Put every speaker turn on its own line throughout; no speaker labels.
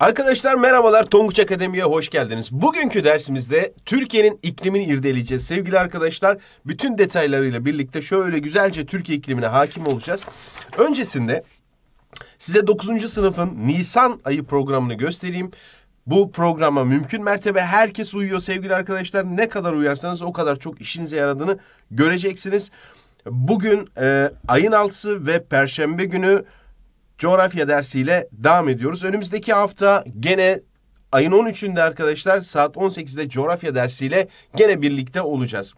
Arkadaşlar merhabalar Tonguç Akademi'ye hoş geldiniz. Bugünkü dersimizde Türkiye'nin iklimini irdeleyeceğiz. Sevgili arkadaşlar bütün detaylarıyla birlikte şöyle güzelce Türkiye iklimine hakim olacağız. Öncesinde size 9. sınıfın Nisan ayı programını göstereyim. Bu programa mümkün mertebe herkes uyuyor sevgili arkadaşlar. Ne kadar uyarsanız o kadar çok işinize yaradığını göreceksiniz. Bugün e, ayın altısı ve perşembe günü coğrafya dersiyle devam ediyoruz. Önümüzdeki hafta gene ayın 13'ünde arkadaşlar saat 18'de coğrafya dersiyle gene birlikte olacağız.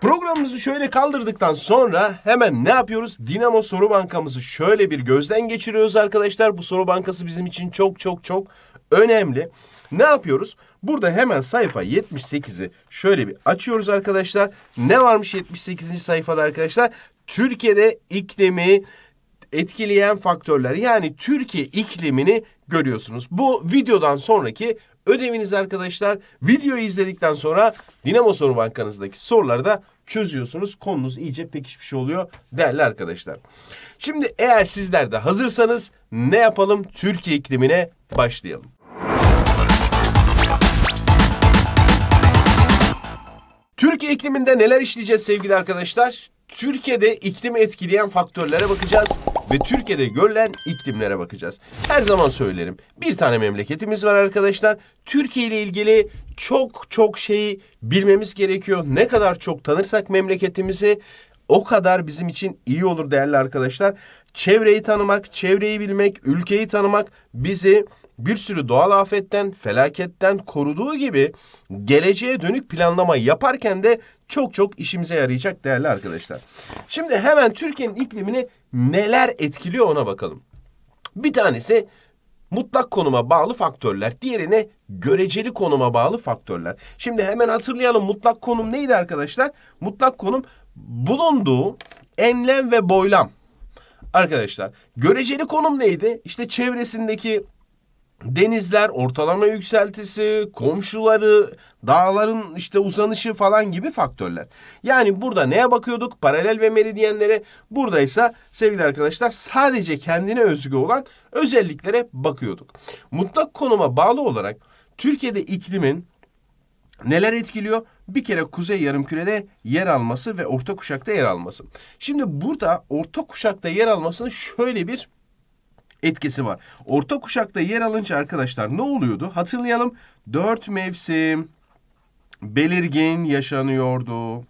Programımızı şöyle kaldırdıktan sonra hemen ne yapıyoruz? Dinamo Soru Bankamızı şöyle bir gözden geçiriyoruz arkadaşlar. Bu soru bankası bizim için çok çok çok önemli. Ne yapıyoruz? Burada hemen sayfa 78'i şöyle bir açıyoruz arkadaşlar. Ne varmış 78. sayfada arkadaşlar? Türkiye'de iklimi etkileyen faktörler yani Türkiye iklimini görüyorsunuz. Bu videodan sonraki ödeviniz arkadaşlar videoyu izledikten sonra Dinamo Soru Bankanızdaki soruları da çözüyorsunuz. Konunuz iyice pekişmiş oluyor değerli arkadaşlar. Şimdi eğer sizler de hazırsanız ne yapalım? Türkiye iklimine başlayalım. Türkiye ikliminde neler işleyeceğiz sevgili arkadaşlar? Türkiye'de iklimi etkileyen faktörlere bakacağız ve Türkiye'de görülen iklimlere bakacağız. Her zaman söylerim. Bir tane memleketimiz var arkadaşlar. Türkiye ile ilgili çok çok şeyi bilmemiz gerekiyor. Ne kadar çok tanırsak memleketimizi o kadar bizim için iyi olur değerli arkadaşlar. Çevreyi tanımak, çevreyi bilmek, ülkeyi tanımak bizi bir sürü doğal afetten, felaketten koruduğu gibi geleceğe dönük planlama yaparken de çok çok işimize yarayacak değerli arkadaşlar. Şimdi hemen Türkiye'nin iklimini neler etkiliyor ona bakalım. Bir tanesi mutlak konuma bağlı faktörler. Diğerine göreceli konuma bağlı faktörler. Şimdi hemen hatırlayalım mutlak konum neydi arkadaşlar? Mutlak konum bulunduğu enlem ve boylam. Arkadaşlar göreceli konum neydi? İşte çevresindeki denizler, ortalama yükseltisi, komşuları, dağların işte uzanışı falan gibi faktörler. Yani burada neye bakıyorduk? Paralel ve meridyenlere. Buradaysa sevgili arkadaşlar sadece kendine özgü olan özelliklere bakıyorduk. Mutlak konuma bağlı olarak Türkiye'de iklimin neler etkiliyor? Bir kere kuzey yarımkürede yer alması ve orta kuşakta yer alması. Şimdi burada orta kuşakta yer almasının şöyle bir etkisi var. Orta kuşakta yer alınca arkadaşlar ne oluyordu? Hatırlayalım. Dört mevsim belirgin yaşanıyordu.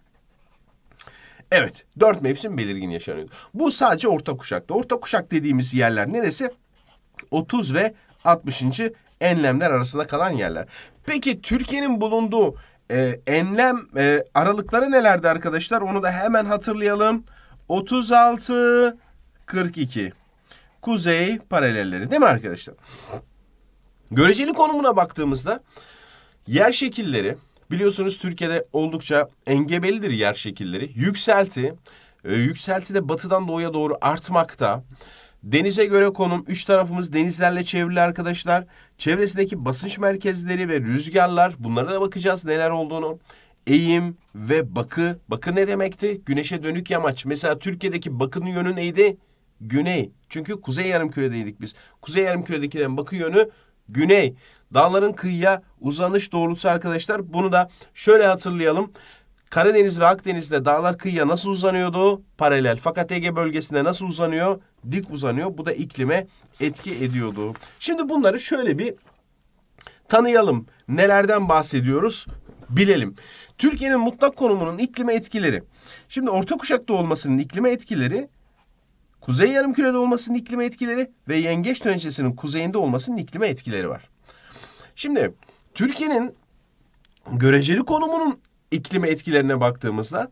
Evet, dört mevsim belirgin yaşanıyordu. Bu sadece orta kuşakta. Orta kuşak dediğimiz yerler neresi? 30 ve 60. enlemler arasında kalan yerler. Peki Türkiye'nin bulunduğu e, enlem e, aralıkları nelerdi arkadaşlar? Onu da hemen hatırlayalım. 36 42 kuzey paralelleri değil mi arkadaşlar? Göreceli konumuna baktığımızda yer şekilleri biliyorsunuz Türkiye'de oldukça engebelidir yer şekilleri. Yükselti, e, yükselti de batıdan doğuya doğru artmakta. Denize göre konum üç tarafımız denizlerle çevrili arkadaşlar. Çevresindeki basınç merkezleri ve rüzgarlar bunlara da bakacağız neler olduğunu. Eğim ve bakı. Bakı ne demekti? Güneşe dönük yamaç. Mesela Türkiye'deki bakının yönü neydi? güney. Çünkü kuzey yarım küredeydik biz. Kuzey yarım yarımküredekilerin bakı yönü güney. Dağların kıyıya uzanış doğrultusu arkadaşlar. Bunu da şöyle hatırlayalım. Karadeniz ve Akdeniz'de dağlar kıyıya nasıl uzanıyordu? Paralel. Fakat Ege bölgesinde nasıl uzanıyor? Dik uzanıyor. Bu da iklime etki ediyordu. Şimdi bunları şöyle bir tanıyalım. Nelerden bahsediyoruz? Bilelim. Türkiye'nin mutlak konumunun iklime etkileri. Şimdi orta kuşakta olmasının iklime etkileri Kuzey yarımkürede olmasının iklime etkileri ve yengeç dönüşesinin kuzeyinde olmasının iklime etkileri var. Şimdi Türkiye'nin göreceli konumunun iklime etkilerine baktığımızda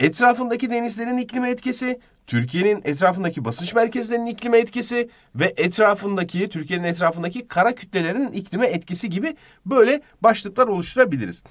etrafındaki denizlerin iklime etkisi, Türkiye'nin etrafındaki basınç merkezlerinin iklime etkisi ve etrafındaki Türkiye'nin etrafındaki kara kütlelerinin iklime etkisi gibi böyle başlıklar oluşturabiliriz.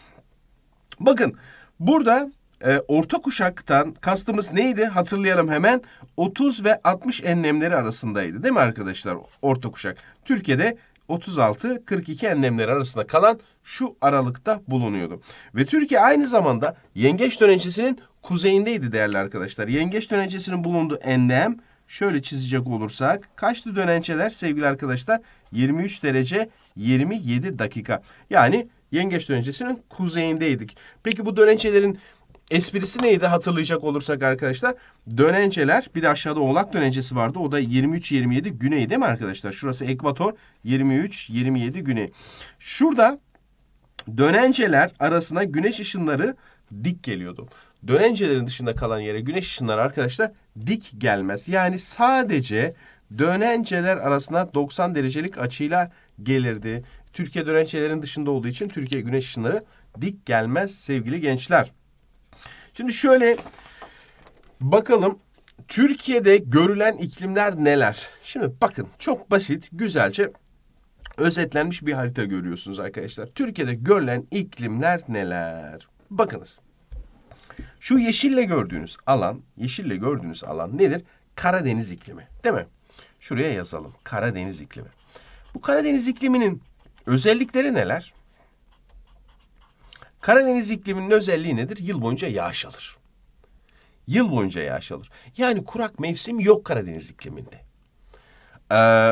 Bakın burada e, orta kuşaktan kastımız neydi? Hatırlayalım hemen. 30 ve 60 enlemleri arasındaydı değil mi arkadaşlar? Orta kuşak. Türkiye'de 36-42 enlemleri arasında kalan şu aralıkta bulunuyordu. Ve Türkiye aynı zamanda yengeç dönencesinin kuzeyindeydi değerli arkadaşlar. Yengeç dönencesinin bulunduğu enlem şöyle çizecek olursak kaçtı dönenceler sevgili arkadaşlar? 23 derece 27 dakika. Yani yengeç dönencesinin kuzeyindeydik. Peki bu dönencelerin Esprisi neydi hatırlayacak olursak arkadaşlar. Dönenceler bir de aşağıda oğlak dönencesi vardı. O da 23-27 güney değil mi arkadaşlar? Şurası ekvator 23-27 güney. Şurada dönenceler arasına güneş ışınları dik geliyordu. Dönencelerin dışında kalan yere güneş ışınları arkadaşlar dik gelmez. Yani sadece dönenceler arasına 90 derecelik açıyla gelirdi. Türkiye dönencelerin dışında olduğu için Türkiye güneş ışınları dik gelmez sevgili gençler. Şimdi şöyle bakalım Türkiye'de görülen iklimler neler? Şimdi bakın çok basit, güzelce özetlenmiş bir harita görüyorsunuz arkadaşlar. Türkiye'de görülen iklimler neler? Bakınız. Şu yeşille gördüğünüz alan, yeşille gördüğünüz alan nedir? Karadeniz iklimi, değil mi? Şuraya yazalım. Karadeniz iklimi. Bu Karadeniz ikliminin özellikleri neler? Karadeniz ikliminin özelliği nedir? Yıl boyunca yağış alır. Yıl boyunca yağış alır. Yani kurak mevsim yok Karadeniz ikliminde. Ee,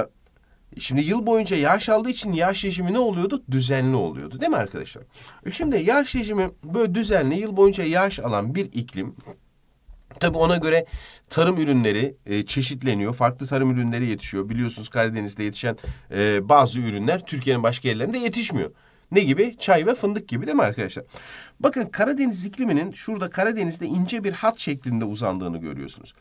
şimdi yıl boyunca yağış aldığı için yağış rejimi ne oluyordu? Düzenli oluyordu değil mi arkadaşlar? E şimdi yağış rejimi böyle düzenli yıl boyunca yağış alan bir iklim Tabii ona göre tarım ürünleri e, çeşitleniyor. Farklı tarım ürünleri yetişiyor. Biliyorsunuz Karadeniz'de yetişen e, bazı ürünler Türkiye'nin başka yerlerinde yetişmiyor. Ne gibi? Çay ve fındık gibi değil mi arkadaşlar? Bakın Karadeniz ikliminin şurada Karadeniz'de ince bir hat şeklinde uzandığını görüyorsunuz.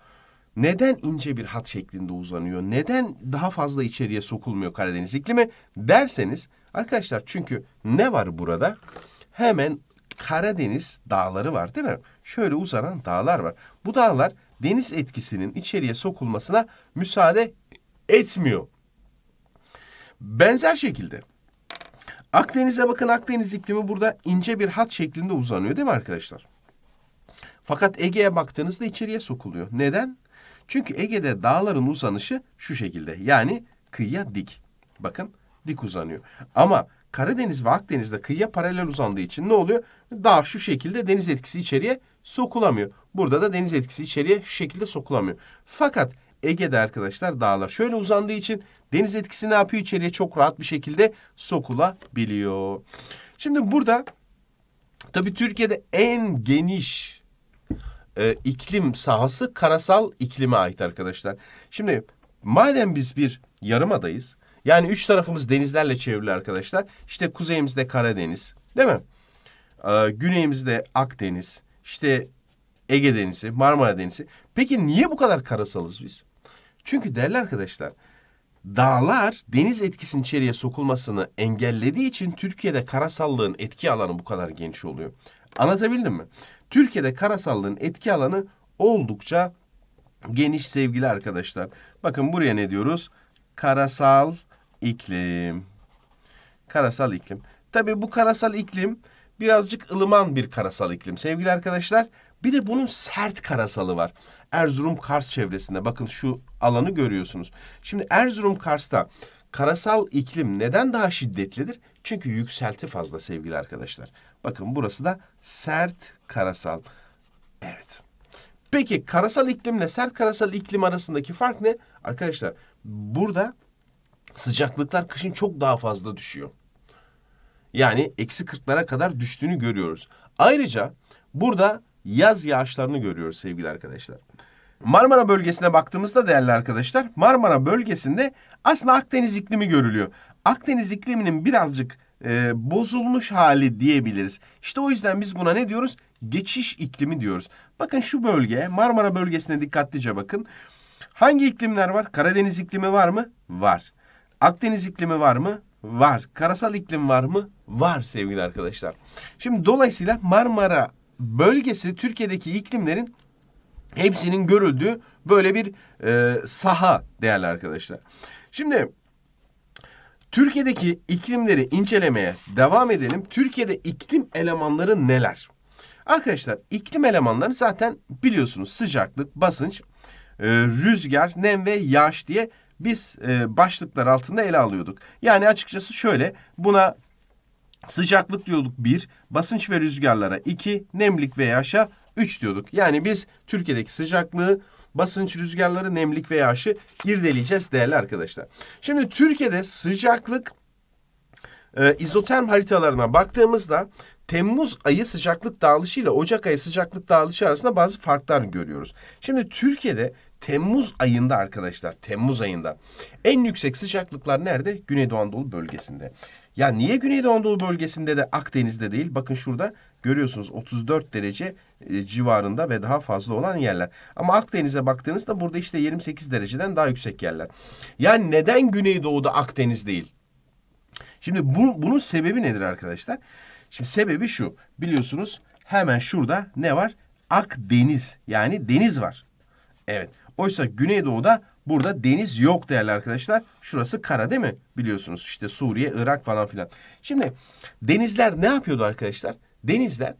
Neden ince bir hat şeklinde uzanıyor? Neden daha fazla içeriye sokulmuyor Karadeniz iklimi derseniz arkadaşlar çünkü ne var burada? Hemen Karadeniz dağları var değil mi? Şöyle uzanan dağlar var. Bu dağlar deniz etkisinin içeriye sokulmasına müsaade etmiyor. Benzer şekilde Akdeniz'e bakın Akdeniz iklimi burada ince bir hat şeklinde uzanıyor değil mi arkadaşlar? Fakat Ege'ye baktığınızda içeriye sokuluyor. Neden? Çünkü Ege'de dağların uzanışı şu şekilde. Yani kıyıya dik. Bakın dik uzanıyor. Ama Karadeniz ve Akdeniz'de kıyıya paralel uzandığı için ne oluyor? Dağ şu şekilde deniz etkisi içeriye sokulamıyor. Burada da deniz etkisi içeriye şu şekilde sokulamıyor. Fakat Ege'de arkadaşlar dağlar şöyle uzandığı için deniz etkisi ne yapıyor? İçeriye çok rahat bir şekilde sokulabiliyor. Şimdi burada tabii Türkiye'de en geniş e, iklim sahası karasal iklime ait arkadaşlar. Şimdi madem biz bir yarımadayız yani üç tarafımız denizlerle çevrili arkadaşlar. İşte kuzeyimizde Karadeniz değil mi? Ee, güneyimizde Akdeniz, işte Ege Denizi, Marmara Denizi. Peki niye bu kadar karasalız biz? Çünkü değerli arkadaşlar dağlar deniz etkisinin içeriye sokulmasını engellediği için Türkiye'de karasallığın etki alanı bu kadar geniş oluyor. Anlatabildim mi? Türkiye'de karasallığın etki alanı oldukça geniş sevgili arkadaşlar. Bakın buraya ne diyoruz? Karasal iklim. Karasal iklim. Tabii bu karasal iklim birazcık ılıman bir karasal iklim sevgili arkadaşlar. Bir de bunun sert karasalı var. Erzurum Kars çevresinde bakın şu alanı görüyorsunuz. Şimdi Erzurum Kars'ta karasal iklim neden daha şiddetlidir? Çünkü yükselti fazla sevgili arkadaşlar. Bakın burası da sert karasal. Evet. Peki karasal iklimle sert karasal iklim arasındaki fark ne? Arkadaşlar burada sıcaklıklar kışın çok daha fazla düşüyor. Yani eksi 40'lara kadar düştüğünü görüyoruz. Ayrıca burada yaz yağışlarını görüyoruz sevgili arkadaşlar. Marmara bölgesine baktığımızda değerli arkadaşlar Marmara bölgesinde aslında Akdeniz iklimi görülüyor. Akdeniz ikliminin birazcık e, bozulmuş hali diyebiliriz. İşte o yüzden biz buna ne diyoruz? Geçiş iklimi diyoruz. Bakın şu bölge Marmara bölgesine dikkatlice bakın. Hangi iklimler var? Karadeniz iklimi var mı? Var. Akdeniz iklimi var mı? var. Karasal iklim var mı? Var sevgili arkadaşlar. Şimdi dolayısıyla Marmara bölgesi Türkiye'deki iklimlerin hepsinin görüldüğü böyle bir e, saha değerli arkadaşlar. Şimdi Türkiye'deki iklimleri incelemeye devam edelim. Türkiye'de iklim elemanları neler? Arkadaşlar iklim elemanları zaten biliyorsunuz sıcaklık, basınç, e, rüzgar, nem ve yağış diye biz e, başlıklar altında ele alıyorduk. Yani açıkçası şöyle buna sıcaklık diyorduk 1, basınç ve rüzgarlara 2, nemlik ve yaşa 3 diyorduk. Yani biz Türkiye'deki sıcaklığı basınç, rüzgarları, nemlik ve yaşı irdeleyeceğiz değerli arkadaşlar. Şimdi Türkiye'de sıcaklık e, izoterm haritalarına baktığımızda Temmuz ayı sıcaklık dağılışı ile Ocak ayı sıcaklık dağılışı arasında bazı farklar görüyoruz. Şimdi Türkiye'de Temmuz ayında arkadaşlar, Temmuz ayında en yüksek sıcaklıklar nerede? Güneydoğu Anadolu bölgesinde. Ya niye Güneydoğu Anadolu bölgesinde de Akdeniz'de değil? Bakın şurada görüyorsunuz 34 derece e, civarında ve daha fazla olan yerler. Ama Akdeniz'e baktığınızda burada işte 28 dereceden daha yüksek yerler. Yani neden Güneydoğu'da Akdeniz değil? Şimdi bu, bunun sebebi nedir arkadaşlar? Şimdi sebebi şu. Biliyorsunuz hemen şurada ne var? Akdeniz yani deniz var. Evet. Oysa Güneydoğu'da burada deniz yok değerli arkadaşlar. Şurası kara değil mi? Biliyorsunuz işte Suriye, Irak falan filan. Şimdi denizler ne yapıyordu arkadaşlar? Denizler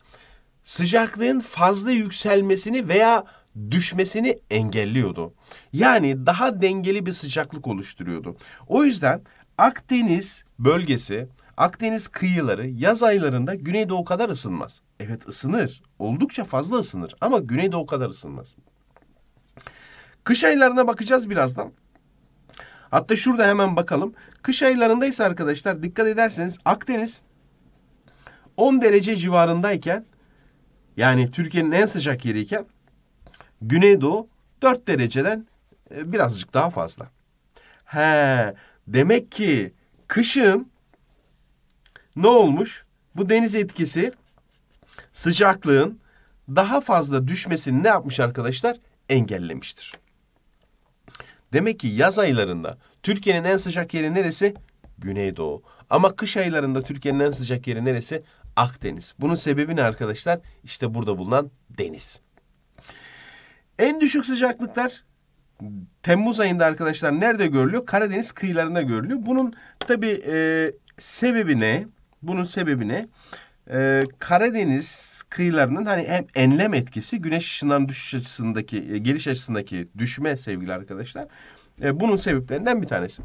sıcaklığın fazla yükselmesini veya düşmesini engelliyordu. Yani daha dengeli bir sıcaklık oluşturuyordu. O yüzden Akdeniz bölgesi, Akdeniz kıyıları yaz aylarında Güneydoğu kadar ısınmaz. Evet ısınır. Oldukça fazla ısınır ama Güneydoğu kadar ısınmaz. Kış aylarına bakacağız birazdan. Hatta şurada hemen bakalım. Kış aylarındaysa arkadaşlar dikkat ederseniz Akdeniz 10 derece civarındayken yani Türkiye'nin en sıcak yeriyken Güneydoğu 4 dereceden e, birazcık daha fazla. He, demek ki kışın ne olmuş? Bu deniz etkisi sıcaklığın daha fazla düşmesini ne yapmış arkadaşlar? Engellemiştir. Demek ki yaz aylarında Türkiye'nin en sıcak yeri neresi? Güneydoğu. Ama kış aylarında Türkiye'nin en sıcak yeri neresi? Akdeniz. Bunun sebebi ne arkadaşlar? İşte burada bulunan deniz. En düşük sıcaklıklar Temmuz ayında arkadaşlar nerede görülüyor? Karadeniz kıyılarında görülüyor. Bunun tabii e, sebebi ne? Bunun sebebi ne? e, Karadeniz kıyılarının hani hem enlem etkisi güneş ışınlarının düşüş açısındaki e, geliş açısındaki düşme sevgili arkadaşlar. E, bunun sebeplerinden bir tanesi.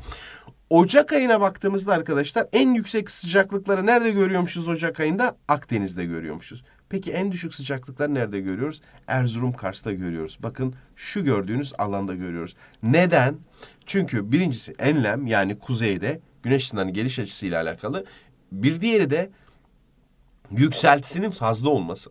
Ocak ayına baktığımızda arkadaşlar en yüksek sıcaklıkları nerede görüyormuşuz Ocak ayında? Akdeniz'de görüyormuşuz. Peki en düşük sıcaklıkları nerede görüyoruz? Erzurum Kars'ta görüyoruz. Bakın şu gördüğünüz alanda görüyoruz. Neden? Çünkü birincisi enlem yani kuzeyde güneş ışınlarının geliş açısıyla alakalı. Bir diğeri de yükseltisinin fazla olması.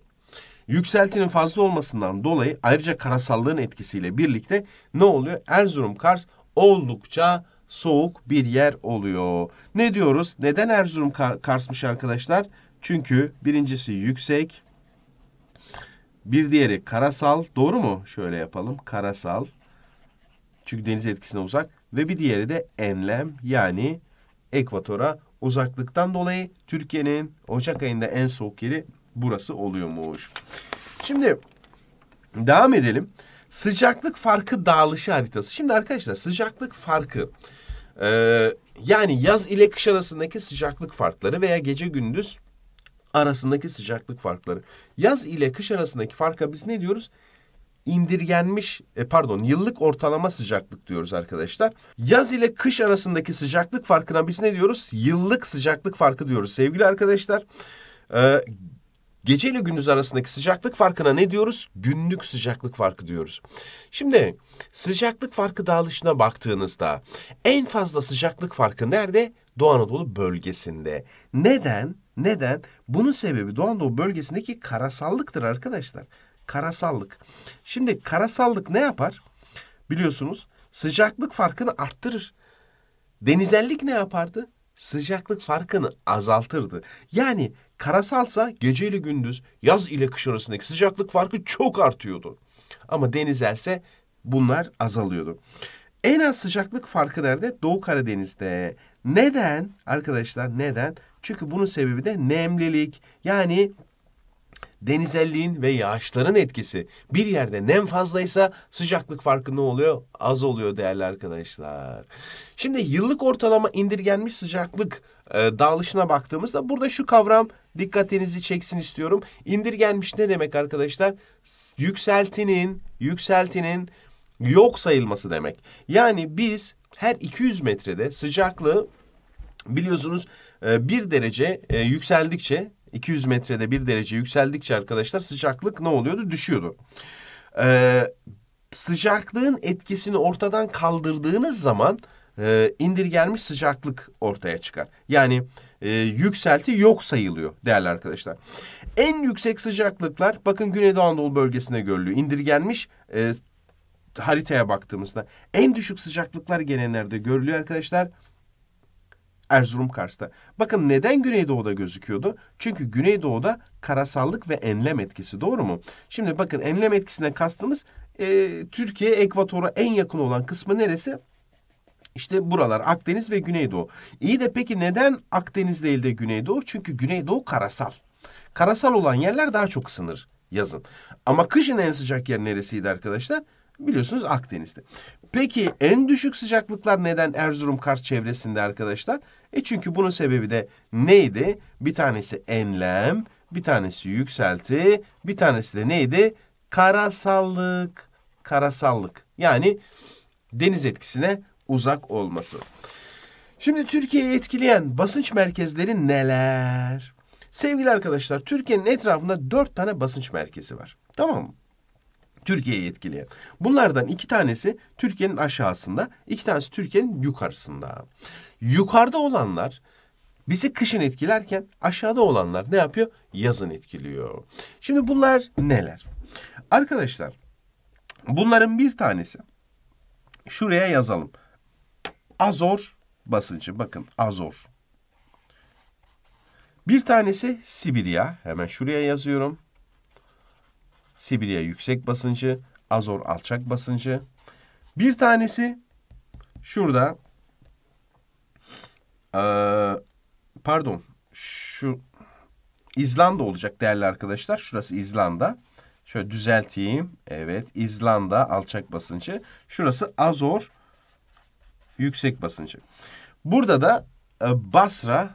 Yükseltinin fazla olmasından dolayı ayrıca karasallığın etkisiyle birlikte ne oluyor? Erzurum Kars oldukça soğuk bir yer oluyor. Ne diyoruz? Neden Erzurum Kar Kars'mış arkadaşlar? Çünkü birincisi yüksek, bir diğeri karasal. Doğru mu? Şöyle yapalım. Karasal. Çünkü deniz etkisine uzak. Ve bir diğeri de enlem yani ekvatora uzaklıktan dolayı Türkiye'nin Ocak ayında en soğuk yeri burası oluyormuş. Şimdi devam edelim. Sıcaklık farkı dağılışı haritası. Şimdi arkadaşlar sıcaklık farkı e, yani yaz ile kış arasındaki sıcaklık farkları veya gece gündüz arasındaki sıcaklık farkları. Yaz ile kış arasındaki farka biz ne diyoruz? indirgenmiş e, pardon yıllık ortalama sıcaklık diyoruz arkadaşlar. Yaz ile kış arasındaki sıcaklık farkına biz ne diyoruz? Yıllık sıcaklık farkı diyoruz sevgili arkadaşlar. E, gece ile gündüz arasındaki sıcaklık farkına ne diyoruz? Günlük sıcaklık farkı diyoruz. Şimdi sıcaklık farkı dağılışına baktığınızda en fazla sıcaklık farkı nerede? Doğu Anadolu bölgesinde. Neden? Neden? Bunun sebebi Doğu Anadolu bölgesindeki karasallıktır arkadaşlar. Karasallık. Şimdi karasallık ne yapar? Biliyorsunuz sıcaklık farkını arttırır. Denizellik ne yapardı? Sıcaklık farkını azaltırdı. Yani karasalsa gece ile gündüz, yaz ile kış arasındaki sıcaklık farkı çok artıyordu. Ama denizelse bunlar azalıyordu. En az sıcaklık farkı nerede? Doğu Karadeniz'de. Neden? Arkadaşlar neden? Çünkü bunun sebebi de nemlilik. Yani denizelliğin ve yağışların etkisi. Bir yerde nem fazlaysa sıcaklık farkı ne oluyor? Az oluyor değerli arkadaşlar. Şimdi yıllık ortalama indirgenmiş sıcaklık e, dağılışına baktığımızda burada şu kavram dikkatinizi çeksin istiyorum. İndirgenmiş ne demek arkadaşlar? Yükseltinin, yükseltinin yok sayılması demek. Yani biz her 200 metrede sıcaklığı biliyorsunuz e, bir derece e, yükseldikçe 200 metrede bir derece yükseldikçe arkadaşlar sıcaklık ne oluyordu? Düşüyordu. Ee, sıcaklığın etkisini ortadan kaldırdığınız zaman e, indirgenmiş sıcaklık ortaya çıkar. Yani e, yükselti yok sayılıyor değerli arkadaşlar. En yüksek sıcaklıklar bakın Güneydoğu Anadolu bölgesinde görülüyor. İndirgenmiş e, haritaya baktığımızda en düşük sıcaklıklar genellerde görülüyor arkadaşlar. Erzurum Kars'ta. Bakın neden Güneydoğu'da gözüküyordu? Çünkü Güneydoğu'da karasallık ve enlem etkisi doğru mu? Şimdi bakın enlem etkisinden kastımız e, Türkiye ekvatora en yakın olan kısmı neresi? İşte buralar Akdeniz ve Güneydoğu. İyi de peki neden Akdeniz değil de Güneydoğu? Çünkü Güneydoğu karasal. Karasal olan yerler daha çok ısınır yazın. Ama kışın en sıcak yer neresiydi arkadaşlar? biliyorsunuz Akdeniz'de. Peki en düşük sıcaklıklar neden Erzurum Kars çevresinde arkadaşlar? E çünkü bunun sebebi de neydi? Bir tanesi enlem, bir tanesi yükselti, bir tanesi de neydi? Karasallık. Karasallık. Yani deniz etkisine uzak olması. Şimdi Türkiye'yi etkileyen basınç merkezleri neler? Sevgili arkadaşlar, Türkiye'nin etrafında dört tane basınç merkezi var. Tamam mı? Türkiye'yi etkileyen. Bunlardan iki tanesi Türkiye'nin aşağısında, iki tanesi Türkiye'nin yukarısında. Yukarıda olanlar bizi kışın etkilerken aşağıda olanlar ne yapıyor? Yazın etkiliyor. Şimdi bunlar neler? Arkadaşlar bunların bir tanesi şuraya yazalım. Azor basıncı bakın Azor. Bir tanesi Sibirya. Hemen şuraya yazıyorum. Sibirya yüksek basıncı, Azor alçak basıncı. Bir tanesi şurada pardon şu İzlanda olacak değerli arkadaşlar. Şurası İzlanda. Şöyle düzelteyim. Evet İzlanda alçak basıncı. Şurası Azor yüksek basıncı. Burada da Basra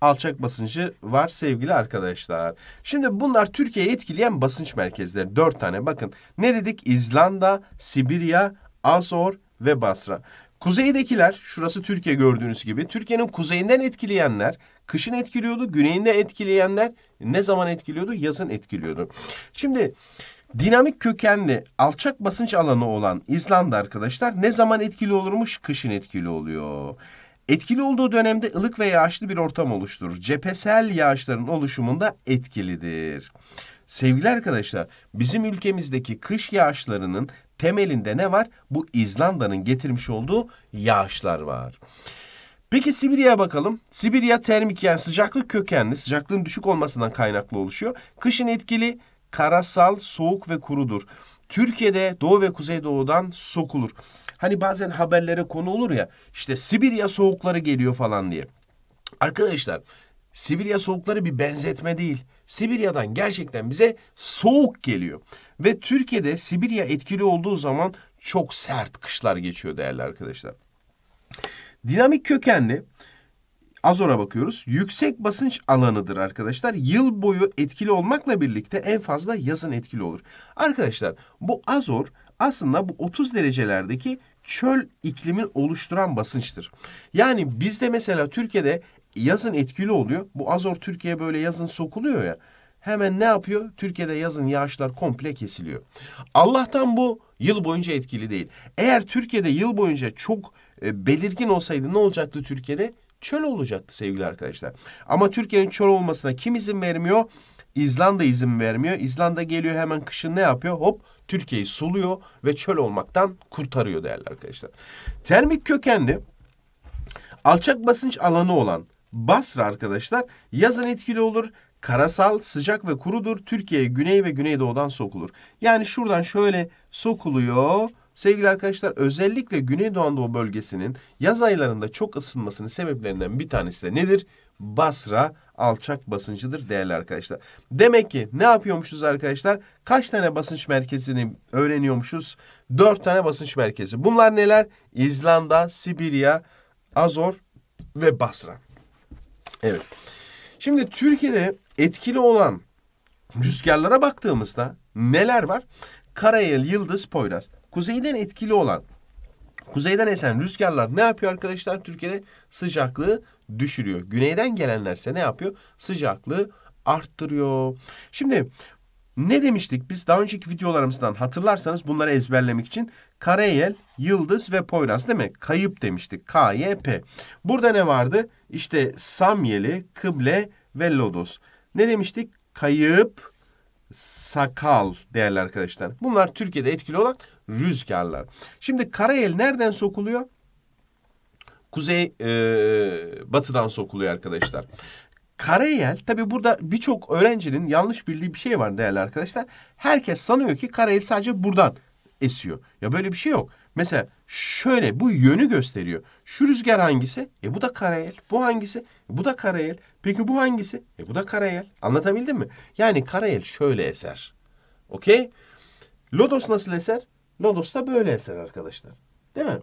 alçak basıncı var sevgili arkadaşlar. Şimdi bunlar Türkiye'yi etkileyen basınç merkezleri. Dört tane bakın. Ne dedik? İzlanda, Sibirya, Azor ve Basra. Kuzeydekiler, şurası Türkiye gördüğünüz gibi. Türkiye'nin kuzeyinden etkileyenler, kışın etkiliyordu. Güneyinde etkileyenler ne zaman etkiliyordu? Yazın etkiliyordu. Şimdi dinamik kökenli alçak basınç alanı olan İzlanda arkadaşlar ne zaman etkili olurmuş? Kışın etkili oluyor. Etkili olduğu dönemde ılık ve yağışlı bir ortam oluşturur. Cephesel yağışların oluşumunda etkilidir. Sevgili arkadaşlar, bizim ülkemizdeki kış yağışlarının temelinde ne var? Bu İzlanda'nın getirmiş olduğu yağışlar var. Peki Sibirya'ya bakalım. Sibirya termik yani sıcaklık kökenli, sıcaklığın düşük olmasından kaynaklı oluşuyor. Kışın etkili karasal, soğuk ve kurudur. Türkiye'de doğu ve kuzeydoğudan sokulur. Hani bazen haberlere konu olur ya işte Sibirya soğukları geliyor falan diye. Arkadaşlar Sibirya soğukları bir benzetme değil. Sibirya'dan gerçekten bize soğuk geliyor. Ve Türkiye'de Sibirya etkili olduğu zaman çok sert kışlar geçiyor değerli arkadaşlar. Dinamik kökenli Azor'a bakıyoruz. Yüksek basınç alanıdır arkadaşlar. Yıl boyu etkili olmakla birlikte en fazla yazın etkili olur. Arkadaşlar bu Azor aslında bu 30 derecelerdeki çöl iklimin oluşturan basınçtır. Yani bizde mesela Türkiye'de yazın etkili oluyor. Bu Azor Türkiye böyle yazın sokuluyor ya. Hemen ne yapıyor? Türkiye'de yazın yağışlar komple kesiliyor. Allah'tan bu yıl boyunca etkili değil. Eğer Türkiye'de yıl boyunca çok e, belirgin olsaydı ne olacaktı Türkiye'de? Çöl olacaktı sevgili arkadaşlar. Ama Türkiye'nin çöl olmasına kim izin vermiyor? İzlanda izin vermiyor. İzlanda geliyor hemen kışın ne yapıyor? Hop Türkiye'yi suluyor ve çöl olmaktan kurtarıyor değerli arkadaşlar. Termik kökenli alçak basınç alanı olan Basra arkadaşlar yazın etkili olur. Karasal, sıcak ve kurudur. Türkiye'ye güney ve güneydoğudan sokulur. Yani şuradan şöyle sokuluyor. Sevgili arkadaşlar özellikle Güneydoğu Anadolu bölgesinin yaz aylarında çok ısınmasının sebeplerinden bir tanesi de nedir? Basra alçak basıncıdır değerli arkadaşlar. Demek ki ne yapıyormuşuz arkadaşlar? Kaç tane basınç merkezini öğreniyormuşuz? Dört tane basınç merkezi. Bunlar neler? İzlanda, Sibirya, Azor ve Basra. Evet. Şimdi Türkiye'de etkili olan rüzgarlara baktığımızda neler var? Karayel, Yıldız, Poyraz. Kuzeyden etkili olan, kuzeyden esen rüzgarlar ne yapıyor arkadaşlar? Türkiye'de sıcaklığı düşürüyor. Güneyden gelenlerse ne yapıyor? Sıcaklığı arttırıyor. Şimdi ne demiştik biz daha önceki videolarımızdan hatırlarsanız bunları ezberlemek için Karayel, yıldız ve poyraz değil mi? Kayıp demiştik. K-Y-P. Burada ne vardı? İşte samyeli, kıble ve lodos. Ne demiştik? Kayıp, sakal değerli arkadaşlar. Bunlar Türkiye'de etkili olan rüzgarlar. Şimdi karayel nereden sokuluyor? kuzey e, batıdan sokuluyor arkadaşlar. Karayel tabi burada birçok öğrencinin yanlış bildiği bir şey var değerli arkadaşlar. Herkes sanıyor ki karayel sadece buradan esiyor. Ya böyle bir şey yok. Mesela şöyle bu yönü gösteriyor. Şu rüzgar hangisi? E bu da karayel. Bu hangisi? E bu da karayel. Peki bu hangisi? E bu da karayel. Anlatabildim mi? Yani karayel şöyle eser. Okey? Lodos nasıl eser? Lodos da böyle eser arkadaşlar. Değil mi?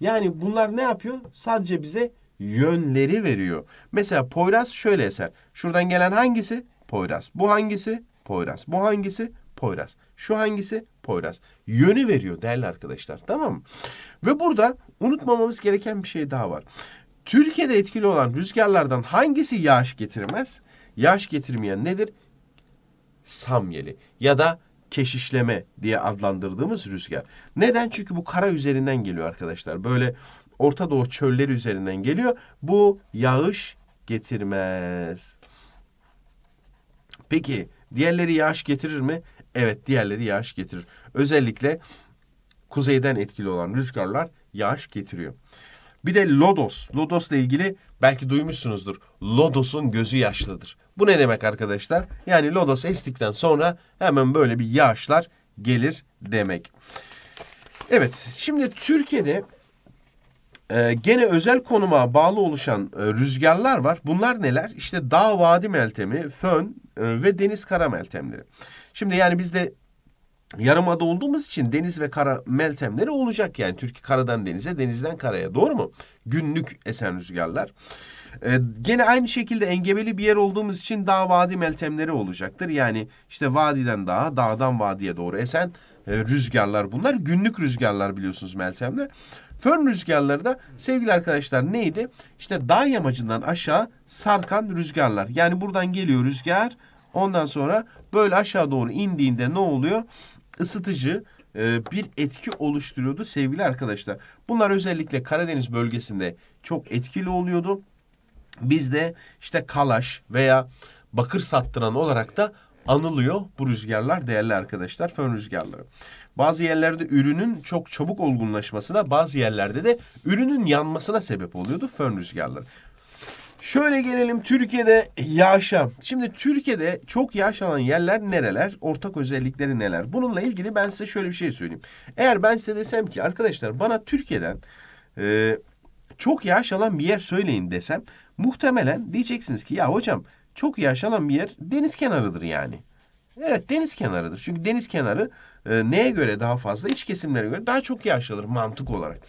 Yani bunlar ne yapıyor? Sadece bize yönleri veriyor. Mesela Poyraz şöyle eser. Şuradan gelen hangisi? Poyraz. Bu hangisi? Poyraz. Bu hangisi? Poyraz. Şu hangisi? Poyraz. Yönü veriyor değerli arkadaşlar. Tamam mı? Ve burada unutmamamız gereken bir şey daha var. Türkiye'de etkili olan rüzgarlardan hangisi yağış getirmez? Yağış getirmeyen nedir? Samyeli ya da keşişleme diye adlandırdığımız rüzgar. Neden? Çünkü bu kara üzerinden geliyor arkadaşlar. Böyle Orta Doğu çölleri üzerinden geliyor. Bu yağış getirmez. Peki diğerleri yağış getirir mi? Evet diğerleri yağış getirir. Özellikle kuzeyden etkili olan rüzgarlar yağış getiriyor. Bir de Lodos. Lodos ile ilgili belki duymuşsunuzdur. Lodos'un gözü yaşlıdır. Bu ne demek arkadaşlar? Yani lodos estikten sonra hemen böyle bir yağışlar gelir demek. Evet şimdi Türkiye'de ee, gene özel konuma bağlı oluşan e, rüzgarlar var. Bunlar neler? İşte dağ vadi meltemi, fön e, ve deniz kara meltemleri. Şimdi yani bizde yarımada olduğumuz için deniz ve kara meltemleri olacak yani. Türkiye karadan denize, denizden karaya doğru mu? Günlük esen rüzgarlar. Ee, gene aynı şekilde engebeli bir yer olduğumuz için dağ vadi meltemleri olacaktır. Yani işte vadiden dağa, dağdan vadiye doğru esen e, rüzgarlar bunlar. Günlük rüzgarlar biliyorsunuz meltemler. Fön rüzgarları da sevgili arkadaşlar neydi? İşte dağ yamacından aşağı sarkan rüzgarlar. Yani buradan geliyor rüzgar. Ondan sonra böyle aşağı doğru indiğinde ne oluyor? Isıtıcı e, bir etki oluşturuyordu sevgili arkadaşlar. Bunlar özellikle Karadeniz bölgesinde çok etkili oluyordu. Biz de işte kalaş veya bakır sattıran olarak da anılıyor bu rüzgarlar değerli arkadaşlar fön rüzgarları. Bazı yerlerde ürünün çok çabuk olgunlaşmasına bazı yerlerde de ürünün yanmasına sebep oluyordu fön rüzgarları. Şöyle gelelim Türkiye'de yağışa. Şimdi Türkiye'de çok yağış alan yerler nereler? Ortak özellikleri neler? Bununla ilgili ben size şöyle bir şey söyleyeyim. Eğer ben size desem ki arkadaşlar bana Türkiye'den e, çok yağış alan bir yer söyleyin desem Muhtemelen diyeceksiniz ki ya hocam çok yaşanan bir yer deniz kenarıdır yani. Evet deniz kenarıdır. Çünkü deniz kenarı e, neye göre daha fazla? iç kesimlere göre daha çok yaşlanır mantık olarak.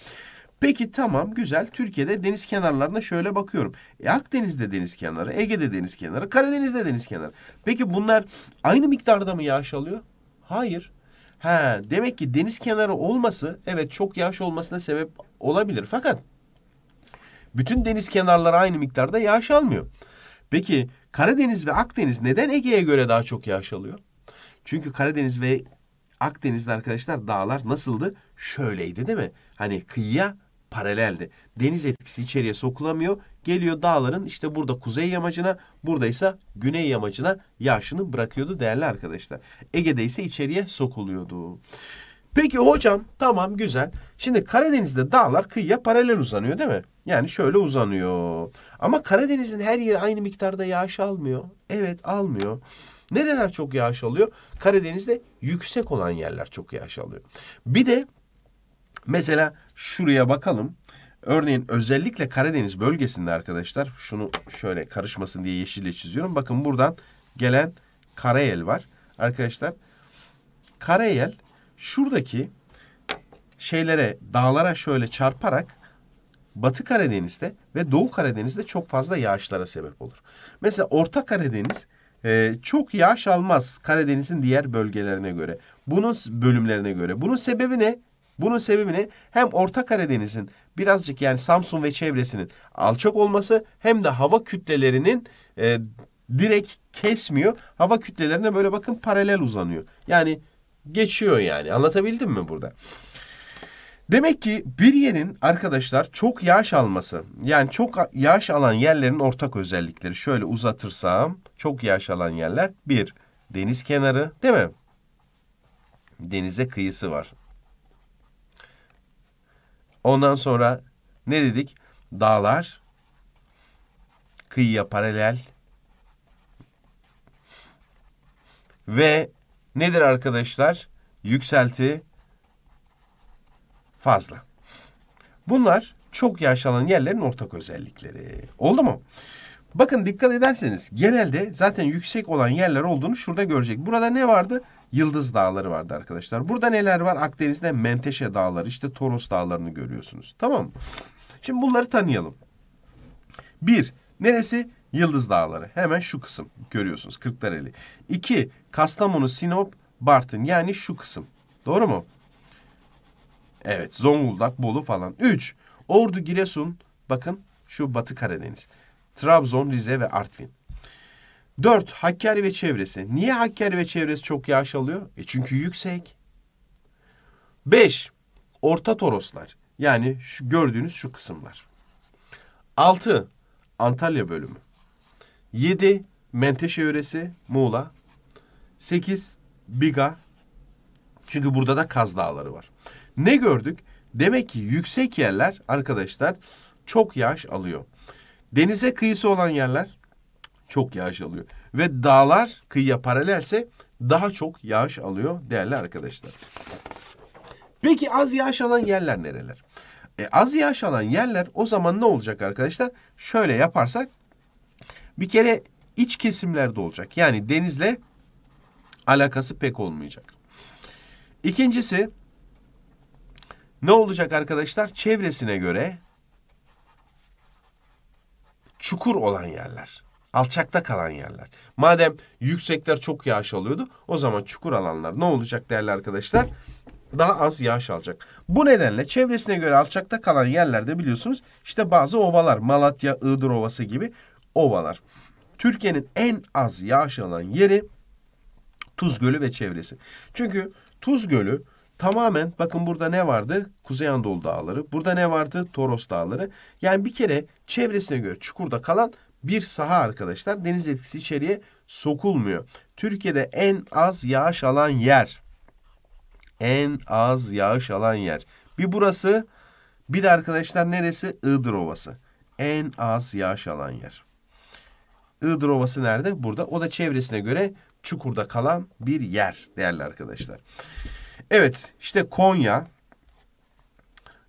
Peki tamam güzel. Türkiye'de deniz kenarlarına şöyle bakıyorum. E, Akdeniz'de deniz kenarı, Ege'de deniz kenarı, Karadeniz'de deniz kenarı. Peki bunlar aynı miktarda mı yağış alıyor? Hayır. Ha, demek ki deniz kenarı olması evet çok yağış olmasına sebep olabilir. Fakat bütün deniz kenarları aynı miktarda yağış almıyor. Peki Karadeniz ve Akdeniz neden Ege'ye göre daha çok yağış alıyor? Çünkü Karadeniz ve Akdeniz'de arkadaşlar dağlar nasıldı? Şöyleydi değil mi? Hani kıyıya paraleldi. Deniz etkisi içeriye sokulamıyor. Geliyor dağların işte burada kuzey yamacına, buradaysa güney yamacına yağışını bırakıyordu değerli arkadaşlar. Ege'de ise içeriye sokuluyordu. Peki hocam tamam güzel. Şimdi Karadeniz'de dağlar kıyıya paralel uzanıyor değil mi? Yani şöyle uzanıyor. Ama Karadeniz'in her yeri aynı miktarda yağış almıyor. Evet almıyor. Nereler çok yağış alıyor? Karadeniz'de yüksek olan yerler çok yağış alıyor. Bir de mesela şuraya bakalım. Örneğin özellikle Karadeniz bölgesinde arkadaşlar şunu şöyle karışmasın diye yeşille çiziyorum. Bakın buradan gelen karayel var. Arkadaşlar karayel şuradaki şeylere, dağlara şöyle çarparak Batı Karadeniz'de ve Doğu Karadeniz'de çok fazla yağışlara sebep olur. Mesela Orta Karadeniz e, çok yağış almaz Karadeniz'in diğer bölgelerine göre. Bunun bölümlerine göre. Bunun sebebi ne? Bunun sebebi ne? Hem Orta Karadeniz'in birazcık yani Samsun ve çevresinin alçak olması hem de hava kütlelerinin e, direkt kesmiyor. Hava kütlelerine böyle bakın paralel uzanıyor. Yani geçiyor yani. Anlatabildim mi burada? Demek ki bir yerin arkadaşlar çok yağış alması yani çok yağış alan yerlerin ortak özellikleri şöyle uzatırsam çok yağış alan yerler bir deniz kenarı değil mi? Denize kıyısı var. Ondan sonra ne dedik? Dağlar kıyıya paralel ve nedir arkadaşlar? Yükselti fazla. Bunlar çok yaşlanan yerlerin ortak özellikleri. Oldu mu? Bakın dikkat ederseniz genelde zaten yüksek olan yerler olduğunu şurada görecek. Burada ne vardı? Yıldız Dağları vardı arkadaşlar. Burada neler var? Akdeniz'de Menteşe Dağları, işte Toros Dağları'nı görüyorsunuz. Tamam mı? Şimdi bunları tanıyalım. Bir, neresi? Yıldız Dağları. Hemen şu kısım görüyorsunuz Kırklareli. İki, Kastamonu, Sinop, Bartın yani şu kısım. Doğru mu? Evet Zonguldak, Bolu falan. 3. Ordu, Giresun bakın şu Batı Karadeniz. Trabzon, Rize ve Artvin. 4. Hakkari ve çevresi. Niye Hakkari ve çevresi çok yağış alıyor? E çünkü yüksek. 5. Orta Toroslar. Yani şu gördüğünüz şu kısımlar. 6. Antalya bölümü. 7. Menteşe yöresi, Muğla 8 Biga. Çünkü burada da Kaz Dağları var. Ne gördük? Demek ki yüksek yerler arkadaşlar çok yağış alıyor. Denize kıyısı olan yerler çok yağış alıyor. Ve dağlar kıyıya paralelse daha çok yağış alıyor değerli arkadaşlar. Peki az yağış alan yerler nereler? E, az yağış alan yerler o zaman ne olacak arkadaşlar? Şöyle yaparsak bir kere iç kesimlerde olacak. Yani denizle alakası pek olmayacak. İkincisi ne olacak arkadaşlar? Çevresine göre çukur olan yerler. Alçakta kalan yerler. Madem yüksekler çok yağış alıyordu o zaman çukur alanlar ne olacak değerli arkadaşlar? Daha az yağış alacak. Bu nedenle çevresine göre alçakta kalan yerlerde biliyorsunuz işte bazı ovalar Malatya, Iğdır Ovası gibi ovalar. Türkiye'nin en az yağış alan yeri Tuz Gölü ve çevresi. Çünkü Tuz Gölü tamamen bakın burada ne vardı? Kuzey Anadolu Dağları. Burada ne vardı? Toros Dağları. Yani bir kere çevresine göre çukurda kalan bir saha arkadaşlar. Deniz etkisi içeriye sokulmuyor. Türkiye'de en az yağış alan yer. En az yağış alan yer. Bir burası bir de arkadaşlar neresi? Iğdır Ovası. En az yağış alan yer. Iğdır Ovası nerede? Burada. O da çevresine göre çukurda kalan bir yer değerli arkadaşlar. Evet işte Konya,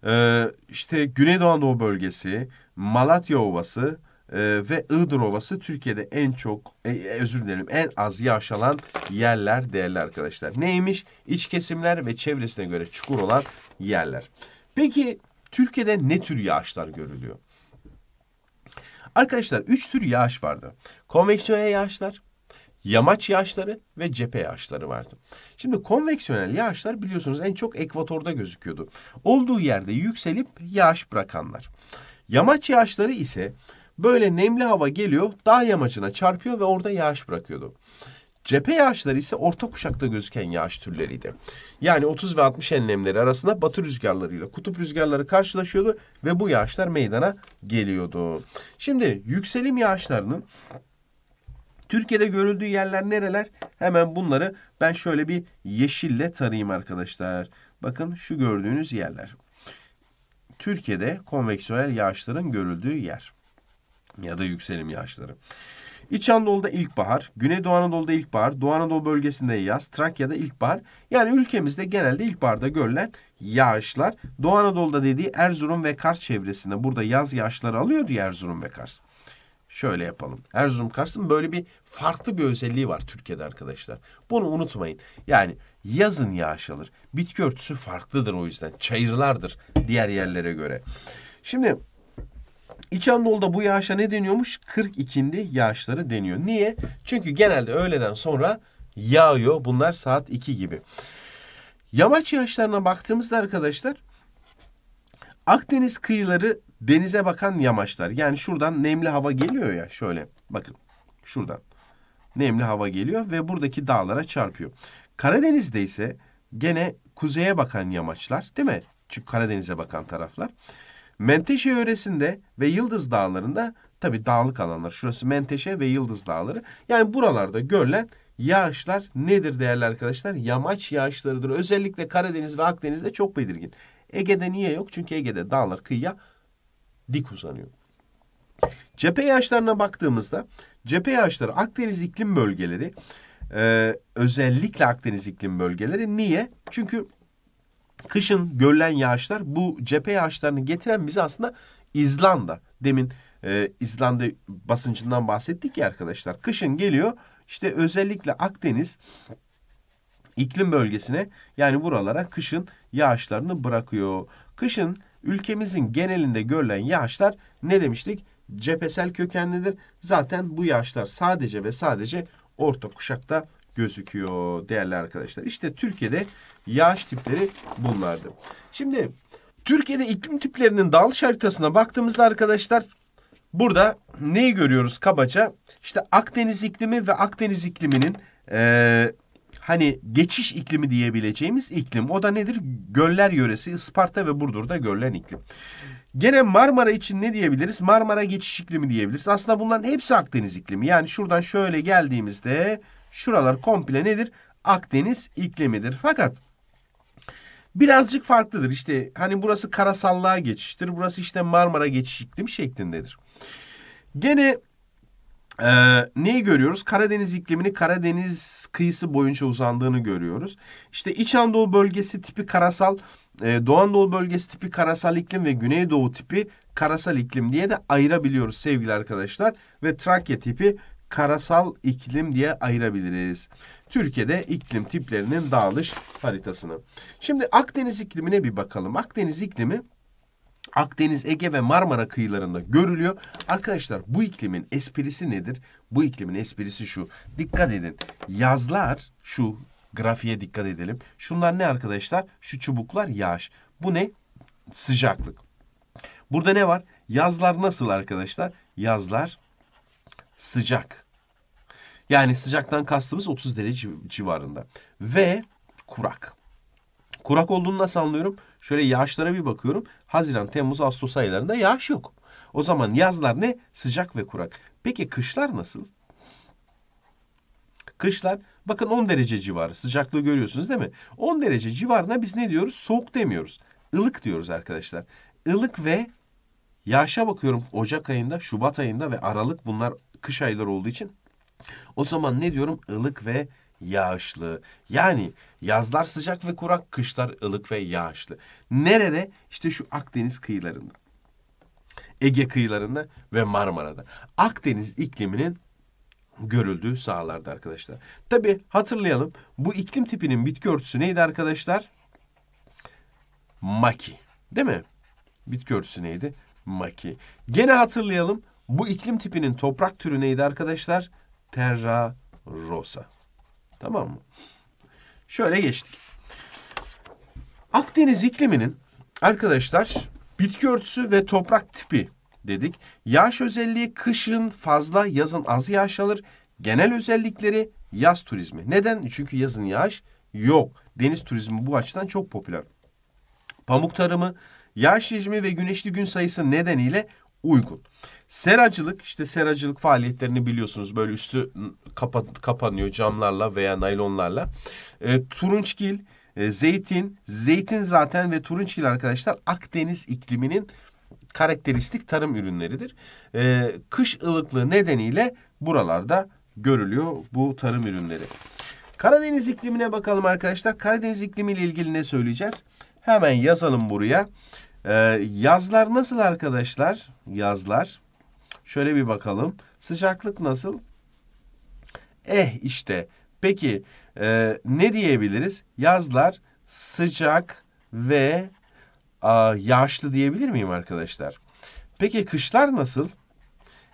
e, işte Güneydoğu Anadolu bölgesi, Malatya Ovası e, ve Iğdır Ovası Türkiye'de en çok e, özür dilerim en az yaşanan yerler değerli arkadaşlar. Neymiş? İç kesimler ve çevresine göre çukur olan yerler. Peki Türkiye'de ne tür yağışlar görülüyor? Arkadaşlar üç tür yağış vardı. Konveksiyonel yağışlar, yamaç yağışları ve cephe yağışları vardı. Şimdi konveksiyonel yağışlar biliyorsunuz en çok ekvatorda gözüküyordu. Olduğu yerde yükselip yağış bırakanlar. Yamaç yağışları ise böyle nemli hava geliyor, dağ yamacına çarpıyor ve orada yağış bırakıyordu. Cephe yağışları ise orta kuşakta gözüken yağış türleriydi. Yani 30 ve 60 enlemleri arasında batı rüzgarlarıyla kutup rüzgarları karşılaşıyordu ve bu yağışlar meydana geliyordu. Şimdi yükselim yağışlarının Türkiye'de görüldüğü yerler nereler? Hemen bunları ben şöyle bir yeşille tarayayım arkadaşlar. Bakın şu gördüğünüz yerler. Türkiye'de konveksiyonel yağışların görüldüğü yer ya da yükselim yağışları. İç Anadolu'da ilkbahar, Güneydoğu Anadolu'da ilkbahar, Doğu Anadolu bölgesinde yaz, Trakya'da ilkbahar. Yani ülkemizde genelde ilkbaharda görülen yağışlar. Doğu Anadolu'da dediği Erzurum ve Kars çevresinde burada yaz yağışları alıyordu Erzurum ve Kars şöyle yapalım. Erzurum Kars'ın böyle bir farklı bir özelliği var Türkiye'de arkadaşlar. Bunu unutmayın. Yani yazın yağış alır. Bitki örtüsü farklıdır o yüzden. Çayırlardır diğer yerlere göre. Şimdi İç Anadolu'da bu yağışa ne deniyormuş? 42'indi yağışları deniyor. Niye? Çünkü genelde öğleden sonra yağıyor. Bunlar saat 2 gibi. Yamaç yağışlarına baktığımızda arkadaşlar Akdeniz kıyıları denize bakan yamaçlar. Yani şuradan nemli hava geliyor ya şöyle bakın şuradan. Nemli hava geliyor ve buradaki dağlara çarpıyor. Karadeniz'de ise gene kuzeye bakan yamaçlar değil mi? Çünkü Karadeniz'e bakan taraflar. Menteşe yöresinde ve Yıldız Dağları'nda tabii dağlık alanlar. Şurası Menteşe ve Yıldız Dağları. Yani buralarda görülen yağışlar nedir değerli arkadaşlar? Yamaç yağışlarıdır. Özellikle Karadeniz ve Akdeniz'de çok belirgin. Ege'de niye yok? Çünkü Ege'de dağlar kıyıya dik uzanıyor. Cephe yağışlarına baktığımızda cephe yağışları Akdeniz iklim bölgeleri e, özellikle Akdeniz iklim bölgeleri niye? Çünkü kışın görülen yağışlar bu cephe yağışlarını getiren bizi aslında İzlanda. Demin e, İzlanda basıncından bahsettik ya arkadaşlar. Kışın geliyor işte özellikle Akdeniz iklim bölgesine yani buralara kışın yağışlarını bırakıyor. Kışın ülkemizin genelinde görülen yağışlar ne demiştik? Cephesel kökenlidir. Zaten bu yağışlar sadece ve sadece orta kuşakta gözüküyor değerli arkadaşlar. İşte Türkiye'de yağış tipleri bunlardı. Şimdi Türkiye'de iklim tiplerinin dağılış haritasına baktığımızda arkadaşlar burada neyi görüyoruz kabaca? İşte Akdeniz iklimi ve Akdeniz ikliminin ee, hani geçiş iklimi diyebileceğimiz iklim. O da nedir? Göller yöresi Isparta ve Burdur'da görülen iklim. Gene Marmara için ne diyebiliriz? Marmara geçiş iklimi diyebiliriz. Aslında bunların hepsi Akdeniz iklimi. Yani şuradan şöyle geldiğimizde şuralar komple nedir? Akdeniz iklimidir. Fakat birazcık farklıdır. İşte hani burası karasallığa geçiştir. Burası işte Marmara geçiş iklim şeklindedir. Gene ee, neyi görüyoruz? Karadeniz iklimini Karadeniz kıyısı boyunca uzandığını görüyoruz. İşte İç Anadolu bölgesi tipi karasal, e, Doğu Anadolu bölgesi tipi karasal iklim ve Güneydoğu tipi karasal iklim diye de ayırabiliyoruz sevgili arkadaşlar. Ve Trakya tipi karasal iklim diye ayırabiliriz. Türkiye'de iklim tiplerinin dağılış haritasını. Şimdi Akdeniz iklimine bir bakalım. Akdeniz iklimi Akdeniz, Ege ve Marmara kıyılarında görülüyor. Arkadaşlar bu iklimin esprisi nedir? Bu iklimin esprisi şu. Dikkat edin. Yazlar şu grafiğe dikkat edelim. Şunlar ne arkadaşlar? Şu çubuklar yağış. Bu ne? Sıcaklık. Burada ne var? Yazlar nasıl arkadaşlar? Yazlar sıcak. Yani sıcaktan kastımız 30 derece civarında. Ve kurak. Kurak olduğunu nasıl anlıyorum? Şöyle yağışlara bir bakıyorum. Haziran, Temmuz, Ağustos aylarında yağış yok. O zaman yazlar ne? Sıcak ve kurak. Peki kışlar nasıl? Kışlar bakın 10 derece civarı sıcaklığı görüyorsunuz değil mi? 10 derece civarına biz ne diyoruz? Soğuk demiyoruz. Ilık diyoruz arkadaşlar. Ilık ve yağışa bakıyorum Ocak ayında, Şubat ayında ve Aralık bunlar kış ayları olduğu için. O zaman ne diyorum? Ilık ve yağışlı. Yani yazlar sıcak ve kurak, kışlar ılık ve yağışlı. Nerede? İşte şu Akdeniz kıyılarında. Ege kıyılarında ve Marmara'da. Akdeniz ikliminin görüldüğü sahalarda arkadaşlar. Tabi hatırlayalım bu iklim tipinin bitki örtüsü neydi arkadaşlar? Maki. Değil mi? Bitki örtüsü neydi? Maki. Gene hatırlayalım bu iklim tipinin toprak türü neydi arkadaşlar? Terra rosa. Tamam mı? Şöyle geçtik. Akdeniz ikliminin arkadaşlar bitki örtüsü ve toprak tipi dedik. Yağış özelliği kışın fazla, yazın az yağış alır. Genel özellikleri yaz turizmi. Neden? Çünkü yazın yağış yok. Deniz turizmi bu açıdan çok popüler. Pamuk tarımı, yağış rejimi ve güneşli gün sayısı nedeniyle uygun. Seracılık işte seracılık faaliyetlerini biliyorsunuz böyle üstü kapa kapanıyor camlarla veya naylonlarla. E, turunçgil, e, zeytin, zeytin zaten ve turunçgil arkadaşlar Akdeniz ikliminin karakteristik tarım ürünleridir. E, kış ılıklığı nedeniyle buralarda görülüyor bu tarım ürünleri. Karadeniz iklimine bakalım arkadaşlar. Karadeniz iklimi ile ilgili ne söyleyeceğiz? Hemen yazalım buraya. Ee, yazlar nasıl arkadaşlar? Yazlar. Şöyle bir bakalım. Sıcaklık nasıl? Eh işte. Peki e, ne diyebiliriz? Yazlar sıcak ve a, yağışlı diyebilir miyim arkadaşlar? Peki kışlar nasıl?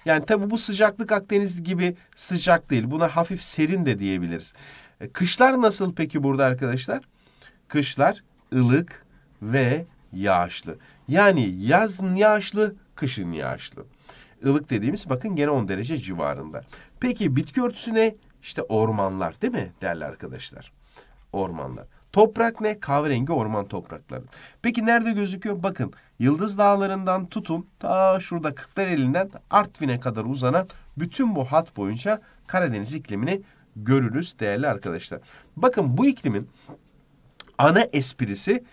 Yani tabii bu sıcaklık Akdeniz gibi sıcak değil. Buna hafif serin de diyebiliriz. E, kışlar nasıl peki burada arkadaşlar? Kışlar ılık ve yağışlı. Yani yaz yağışlı, kışın yağışlı. Ilık dediğimiz bakın gene 10 derece civarında. Peki bitki örtüsü ne? İşte ormanlar değil mi değerli arkadaşlar? Ormanlar. Toprak ne? Kahverengi orman toprakları. Peki nerede gözüküyor? Bakın Yıldız Dağları'ndan tutun ta şurada Kırklar elinden Artvin'e kadar uzanan bütün bu hat boyunca Karadeniz iklimini görürüz değerli arkadaşlar. Bakın bu iklimin ana esprisi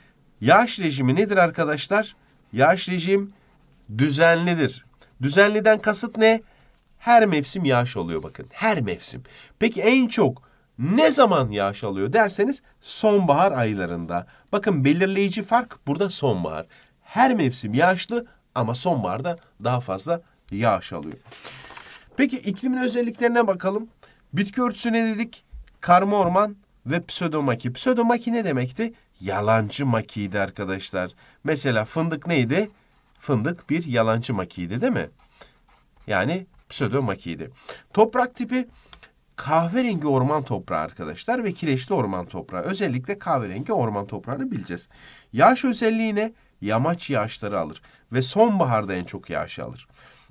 Yağış rejimi nedir arkadaşlar? Yağış rejim düzenlidir. Düzenliden kasıt ne? Her mevsim yağış oluyor bakın. Her mevsim. Peki en çok ne zaman yağış alıyor derseniz sonbahar aylarında. Bakın belirleyici fark burada sonbahar. Her mevsim yağışlı ama sonbaharda daha fazla yağış alıyor. Peki iklimin özelliklerine bakalım. Bitki örtüsü ne dedik? Karma orman ve pseudomaki. Pseudomaki ne demekti? yalancı makiydi arkadaşlar. Mesela fındık neydi? Fındık bir yalancı makiydi değil mi? Yani pseudo makiydi. Toprak tipi kahverengi orman toprağı arkadaşlar ve kireçli orman toprağı. Özellikle kahverengi orman toprağını bileceğiz. Yağış özelliğine yamaç yağışları alır ve sonbaharda en çok yağış alır.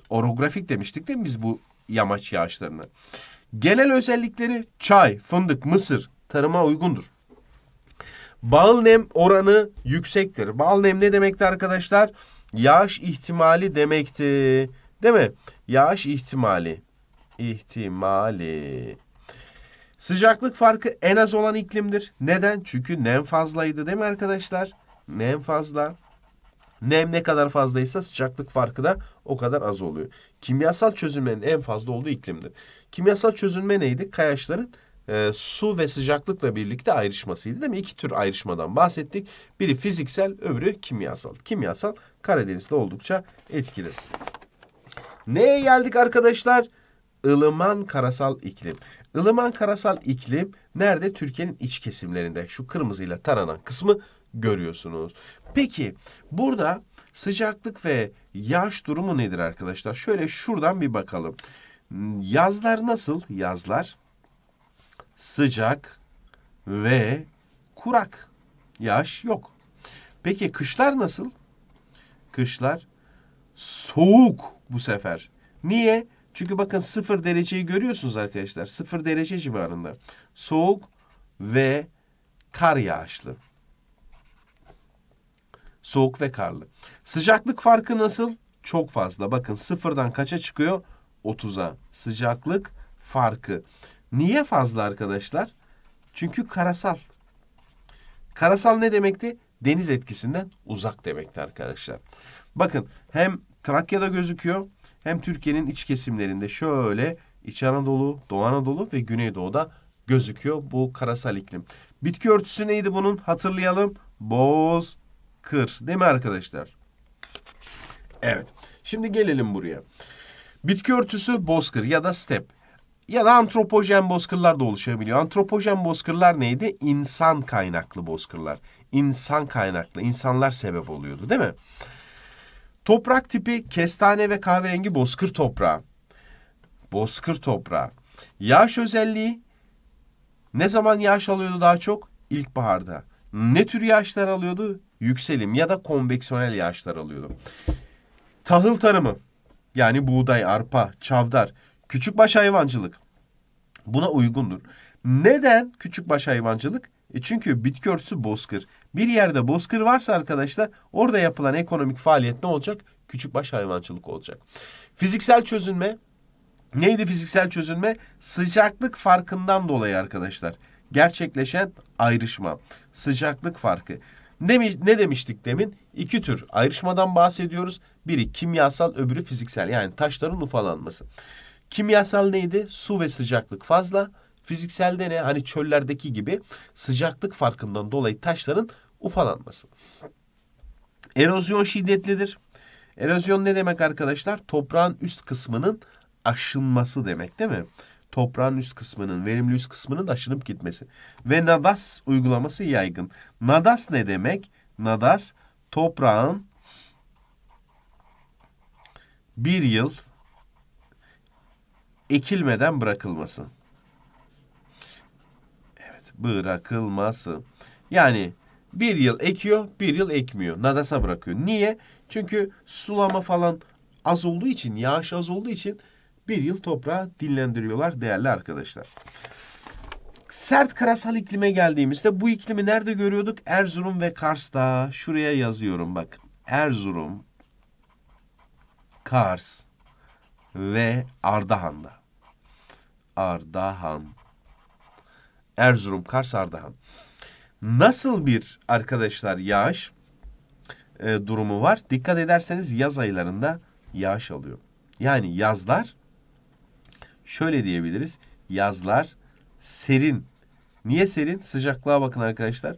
Orografik demiştik de biz bu yamaç yağışlarını. Genel özellikleri çay, fındık, mısır tarıma uygundur. Bağıl nem oranı yüksektir. Bağıl nem ne demekti arkadaşlar? Yağış ihtimali demekti. Değil mi? Yağış ihtimali. İhtimali. Sıcaklık farkı en az olan iklimdir. Neden? Çünkü nem fazlaydı değil mi arkadaşlar? Nem fazla. Nem ne kadar fazlaysa sıcaklık farkı da o kadar az oluyor. Kimyasal çözünmenin en fazla olduğu iklimdir. Kimyasal çözünme neydi? Kayaçların e, su ve sıcaklıkla birlikte ayrışmasıydı değil mi? İki tür ayrışmadan bahsettik. Biri fiziksel, öbürü kimyasal. Kimyasal Karadeniz'de oldukça etkili. Neye geldik arkadaşlar? ılıman karasal iklim. Ilıman karasal iklim nerede? Türkiye'nin iç kesimlerinde. Şu kırmızıyla taranan kısmı görüyorsunuz. Peki burada sıcaklık ve yağış durumu nedir arkadaşlar? Şöyle şuradan bir bakalım. Hmm, yazlar nasıl? Yazlar sıcak ve kurak. Yağış yok. Peki kışlar nasıl? Kışlar soğuk bu sefer. Niye? Çünkü bakın sıfır dereceyi görüyorsunuz arkadaşlar. Sıfır derece civarında. Soğuk ve kar yağışlı. Soğuk ve karlı. Sıcaklık farkı nasıl? Çok fazla. Bakın sıfırdan kaça çıkıyor? 30'a. Sıcaklık farkı. Niye fazla arkadaşlar? Çünkü karasal. Karasal ne demekti? Deniz etkisinden uzak demekti arkadaşlar. Bakın hem Trakya'da gözüküyor hem Türkiye'nin iç kesimlerinde şöyle İç Anadolu, Doğu Anadolu ve Güneydoğu'da gözüküyor bu karasal iklim. Bitki örtüsü neydi bunun? Hatırlayalım. Boz kır değil mi arkadaşlar? Evet. Şimdi gelelim buraya. Bitki örtüsü bozkır ya da step ya da antropojen bozkırlar da oluşabiliyor. Antropojen bozkırlar neydi? İnsan kaynaklı bozkırlar. İnsan kaynaklı, insanlar sebep oluyordu değil mi? Toprak tipi kestane ve kahverengi bozkır toprağı. Bozkır toprağı. Yağış özelliği ne zaman yağış alıyordu daha çok? İlkbaharda. Ne tür yağışlar alıyordu? Yükselim ya da konveksiyonel yağışlar alıyordu. Tahıl tarımı yani buğday, arpa, çavdar Küçük Küçükbaş hayvancılık buna uygundur. Neden küçükbaş hayvancılık? E çünkü bitki örtüsü bozkır. Bir yerde bozkır varsa arkadaşlar orada yapılan ekonomik faaliyet ne olacak? Küçük Küçükbaş hayvancılık olacak. Fiziksel çözünme neydi fiziksel çözünme? Sıcaklık farkından dolayı arkadaşlar gerçekleşen ayrışma, sıcaklık farkı. Ne, ne demiştik demin? İki tür ayrışmadan bahsediyoruz. Biri kimyasal, öbürü fiziksel. Yani taşların ufalanması. Kimyasal neydi? Su ve sıcaklık fazla. Fizikselde ne? Hani çöllerdeki gibi sıcaklık farkından dolayı taşların ufalanması. Erozyon şiddetlidir. Erozyon ne demek arkadaşlar? Toprağın üst kısmının aşınması demek değil mi? Toprağın üst kısmının, verimli üst kısmının aşınıp gitmesi. Ve nadas uygulaması yaygın. Nadas ne demek? Nadas toprağın bir yıl ekilmeden bırakılması. Evet, bırakılması. Yani bir yıl ekiyor, bir yıl ekmiyor. Nadasa bırakıyor. Niye? Çünkü sulama falan az olduğu için, yağış az olduğu için bir yıl toprağı dinlendiriyorlar değerli arkadaşlar. Sert karasal iklime geldiğimizde bu iklimi nerede görüyorduk? Erzurum ve Kars'ta. Şuraya yazıyorum bak. Erzurum, Kars ve Ardahan'da. Ardahan. Erzurum, Kars, Ardahan. Nasıl bir arkadaşlar yağış e, durumu var? Dikkat ederseniz yaz aylarında yağış alıyor. Yani yazlar şöyle diyebiliriz. Yazlar serin. Niye serin? Sıcaklığa bakın arkadaşlar.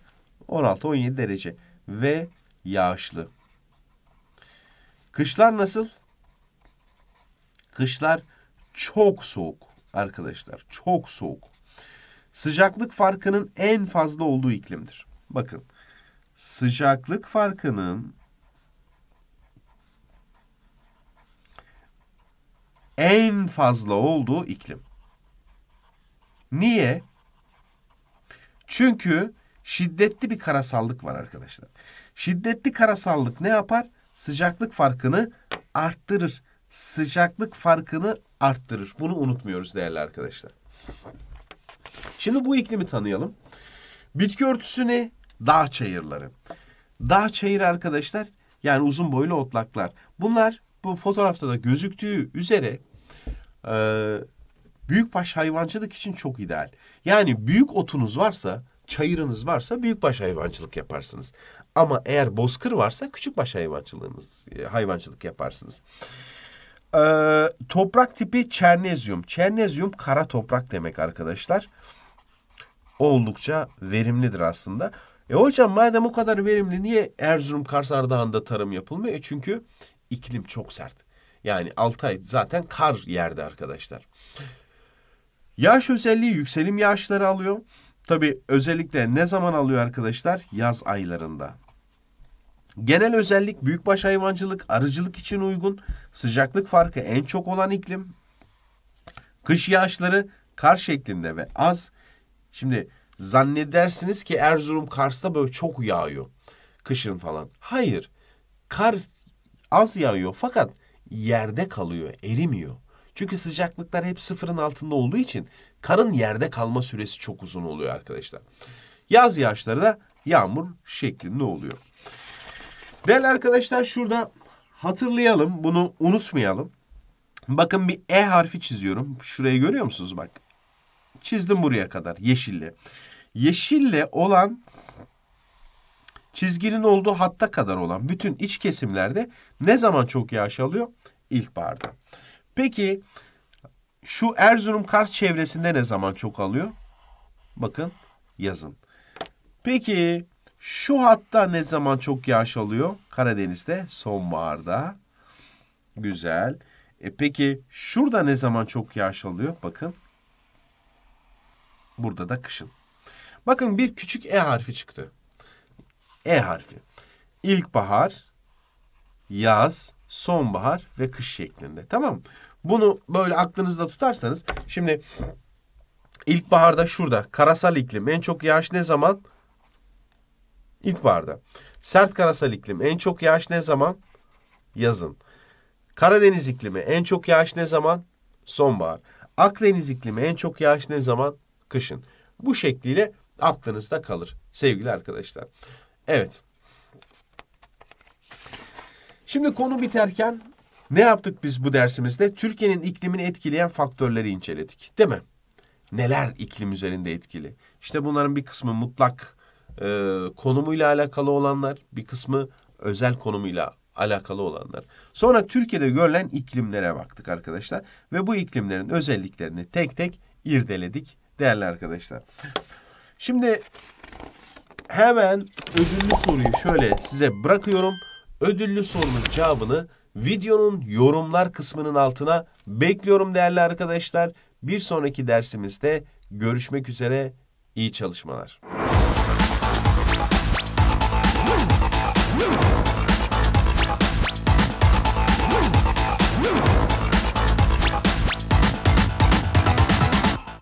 16-17 derece ve yağışlı. Kışlar nasıl? Kışlar çok soğuk arkadaşlar çok soğuk. Sıcaklık farkının en fazla olduğu iklimdir. Bakın sıcaklık farkının en fazla olduğu iklim. Niye? Çünkü şiddetli bir karasallık var arkadaşlar. Şiddetli karasallık ne yapar? Sıcaklık farkını arttırır. Sıcaklık farkını arttırır. Bunu unutmuyoruz değerli arkadaşlar. Şimdi bu iklimi tanıyalım. Bitki örtüsü ne? Dağ çayırları. Dağ çayır arkadaşlar yani uzun boylu otlaklar. Bunlar bu fotoğrafta da gözüktüğü üzere e, büyükbaş hayvancılık için çok ideal. Yani büyük otunuz varsa, çayırınız varsa büyükbaş hayvancılık yaparsınız. Ama eğer bozkır varsa küçükbaş hayvancılığınız e, hayvancılık yaparsınız. Ee, toprak tipi çernezyum. Çernezyum kara toprak demek arkadaşlar. Oldukça verimlidir aslında. E hocam madem o kadar verimli niye Erzurum Kars Ardahan'da tarım yapılmıyor? E çünkü iklim çok sert. Yani 6 ay zaten kar yerde arkadaşlar. Yaş özelliği yükselim yağışları alıyor. Tabi özellikle ne zaman alıyor arkadaşlar? Yaz aylarında. Genel özellik büyükbaş hayvancılık, arıcılık için uygun. Sıcaklık farkı en çok olan iklim. Kış yağışları kar şeklinde ve az. Şimdi zannedersiniz ki Erzurum Kars'ta böyle çok yağıyor. Kışın falan. Hayır. Kar az yağıyor fakat yerde kalıyor, erimiyor. Çünkü sıcaklıklar hep sıfırın altında olduğu için karın yerde kalma süresi çok uzun oluyor arkadaşlar. Yaz yağışları da yağmur şeklinde oluyor. Değerli arkadaşlar şurada hatırlayalım. Bunu unutmayalım. Bakın bir E harfi çiziyorum. Şurayı görüyor musunuz? Bak. Çizdim buraya kadar. Yeşille. Yeşille olan çizginin olduğu hatta kadar olan bütün iç kesimlerde ne zaman çok yağış alıyor? İlkbaharda. Peki şu Erzurum Kars çevresinde ne zaman çok alıyor? Bakın yazın. Peki şu hatta ne zaman çok yağış alıyor? Karadeniz'de sonbaharda. Güzel. E peki şurada ne zaman çok yağış alıyor? Bakın. Burada da kışın. Bakın bir küçük E harfi çıktı. E harfi. İlkbahar, yaz, sonbahar ve kış şeklinde. Tamam Bunu böyle aklınızda tutarsanız. Şimdi ilkbaharda şurada karasal iklim. En çok yağış ne zaman? İlkbaharda. Sert karasal iklim. En çok yağış ne zaman? Yazın. Karadeniz iklimi. En çok yağış ne zaman? Sonbahar. Akdeniz iklimi. En çok yağış ne zaman? Kışın. Bu şekliyle aklınızda kalır sevgili arkadaşlar. Evet. Şimdi konu biterken ne yaptık biz bu dersimizde? Türkiye'nin iklimini etkileyen faktörleri inceledik. Değil mi? Neler iklim üzerinde etkili? İşte bunların bir kısmı mutlak e, konumuyla alakalı olanlar, bir kısmı özel konumuyla alakalı olanlar. Sonra Türkiye'de görülen iklimlere baktık arkadaşlar ve bu iklimlerin özelliklerini tek tek irdeledik değerli arkadaşlar. Şimdi hemen ödüllü soruyu şöyle size bırakıyorum. Ödüllü sorunun cevabını videonun yorumlar kısmının altına bekliyorum değerli arkadaşlar. Bir sonraki dersimizde görüşmek üzere. İyi çalışmalar.